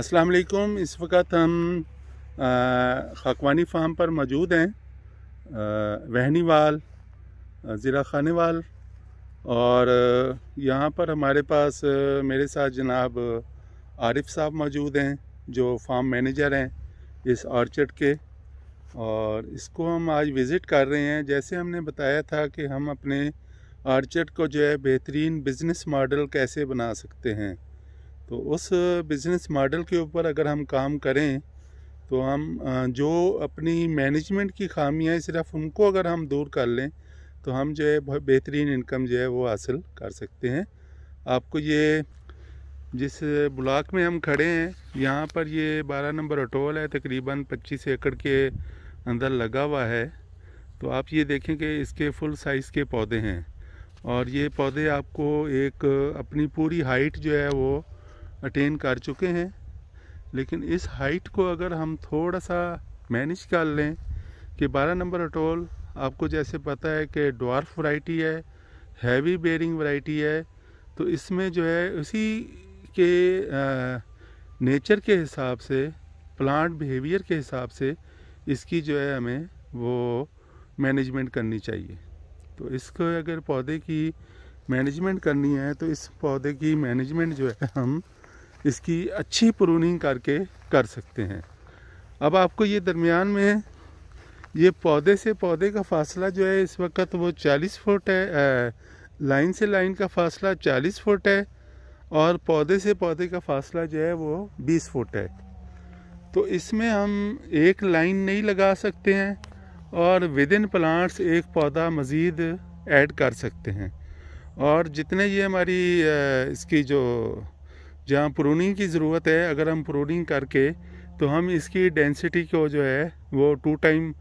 अस्सलाम वालेकुम इस वक्त हम खाकवानी फार्म पर मौजूद हैं वहनीवाल ज़िला खानेवाल और यहाँ पर हमारे पास मेरे साथ जनाब आरिफ साहब मौजूद हैं जो फार्म मैनेजर हैं इस ऑर्चर्ड के और इसको हम आज विज़िट कर रहे हैं जैसे हमने बताया था कि हम अपने ऑर्चर्ड को जो है बेहतरीन बिज़नेस मॉडल कैसे बना सकते हैं तो उस बिज़नेस मॉडल के ऊपर अगर हम काम करें तो हम जो अपनी मैनेजमेंट की खामियाँ हैं सिर्फ उनको अगर हम दूर कर लें तो हम जो है बहुत बेहतरीन इनकम जो है वो हासिल कर सकते हैं आपको ये जिस ब्लॉक में हम खड़े हैं यहाँ पर ये 12 नंबर अटोल है तकरीबन 25 एकड़ के अंदर लगा हुआ है तो आप ये देखें कि इसके फुल साइज़ के पौधे हैं और ये पौधे आपको एक अपनी पूरी हाइट जो है वो अटेन कर चुके हैं लेकिन इस हाइट को अगर हम थोड़ा सा मैनेज कर लें कि 12 नंबर अटोल आपको जैसे पता है कि डॉर्फ वैरायटी है हैवी बेरिंग वैरायटी है तो इसमें जो है उसी के आ, नेचर के हिसाब से प्लांट बिहेवियर के हिसाब से इसकी जो है हमें वो मैनेजमेंट करनी चाहिए तो इसको अगर पौधे की मैनेजमेंट करनी है तो इस पौधे की मैनेजमेंट जो है हम इसकी अच्छी प्रूनिंग करके कर सकते हैं अब आपको ये दरमियान में ये पौधे से पौधे का फासला जो है इस वक्त वो 40 फुट है लाइन से लाइन का फासला 40 फुट है और पौधे से पौधे का फासला जो है वो 20 फुट है तो इसमें हम एक लाइन नहीं लगा सकते हैं और विद इन प्लांट्स एक पौधा मज़ीद ऐड कर सकते हैं और जितने ये हमारी इसकी जो जहाँ प्रोनिंग की ज़रूरत है अगर हम प्रोनिंग करके तो हम इसकी डेंसिटी को जो है वो टू टाइम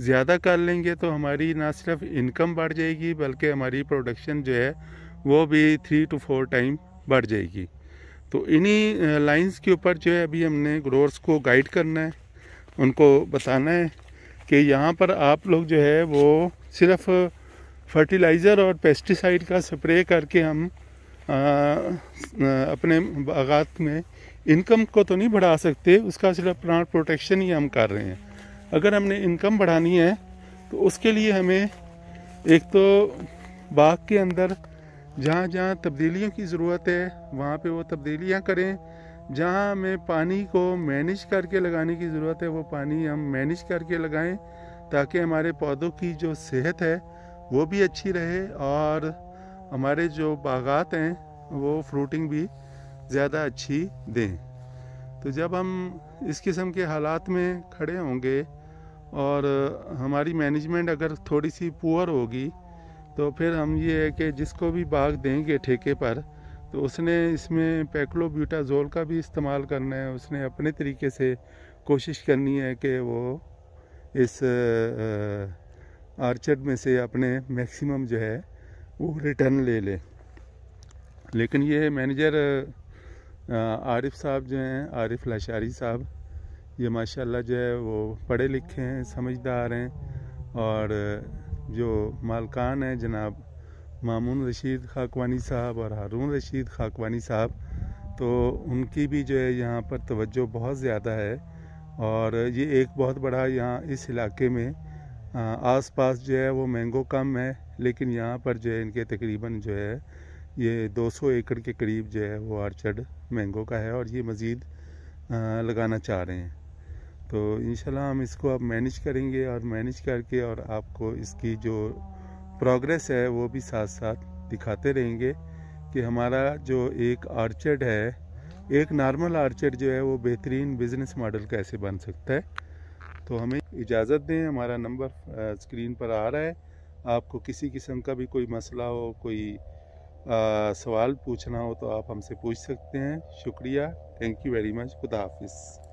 ज़्यादा कर लेंगे तो हमारी ना सिर्फ इनकम बढ़ जाएगी बल्कि हमारी प्रोडक्शन जो है वो भी थ्री टू फोर टाइम बढ़ जाएगी तो इन्हीं लाइंस के ऊपर जो है अभी हमने ग्रोअर्स को गाइड करना है उनको बताना है कि यहाँ पर आप लोग जो है वो सिर्फ फर्टिलाइज़र और पेस्टिसाइड का स्प्रे करके हम अपने बागात में इनकम को तो नहीं बढ़ा सकते उसका सिर्फ प्लांट प्रोटेक्शन ही हम कर रहे हैं अगर हमने इनकम बढ़ानी है तो उसके लिए हमें एक तो बाग के अंदर जहाँ जहाँ तब्दीलियों की ज़रूरत है वहाँ पे वो तब्दीलियाँ करें जहाँ हमें पानी को मैनेज करके लगाने की ज़रूरत है वो पानी हम मैनेज करके लगाएं ताकि हमारे पौधों की जो सेहत है वो भी अच्छी रहे और हमारे जो बागात हैं वो फ्रूटिंग भी ज़्यादा अच्छी दें तो जब हम इस किस्म के हालात में खड़े होंगे और हमारी मैनेजमेंट अगर थोड़ी सी पुअर होगी तो फिर हम ये है कि जिसको भी बाग देंगे ठेके पर तो उसने इसमें पैक्लोब्यूटाजोल का भी इस्तेमाल करना है उसने अपने तरीके से कोशिश करनी है कि वो इस आर्चर्ड में से अपने मैक्सिमम जो है वो रिटर्न ले ले लेकिन ये मैनेजर आरिफ साहब जो हैं आरिफ लाशारी साहब ये माशाल्लाह जो है वो पढ़े लिखे हैं समझदार हैं और जो मालकान हैं जनाब मामून रशीद खाकवानी साहब और हारून रशीद खाकवानी साहब तो उनकी भी जो है यहाँ पर तवज्जो बहुत ज़्यादा है और ये एक बहुत बड़ा यहाँ इस इलाके में हाँ, आस पास जो है वो मैंगो कम है लेकिन यहाँ पर जो है इनके तकरीबन जो है ये 200 एकड़ के करीब जो है वो आर्चर्ड मैंगो का है और ये मज़ीद हाँ, लगाना चाह रहे हैं तो इन हम इसको अब मैनेज करेंगे और मैनेज करके और आपको इसकी जो प्रोग्रेस है वो भी साथ साथ दिखाते रहेंगे कि हमारा जो एक आर्चर्ड है एक नॉर्मल आर्चर्ड जो है वो बेहतरीन बिजनेस मॉडल कैसे बन सकता है तो हमें इजाज़त दें हमारा नंबर स्क्रीन पर आ रहा है आपको किसी किस्म का भी कोई मसला हो कोई आ, सवाल पूछना हो तो आप हमसे पूछ सकते हैं शुक्रिया थैंक यू वेरी मच खुदा हाफिज़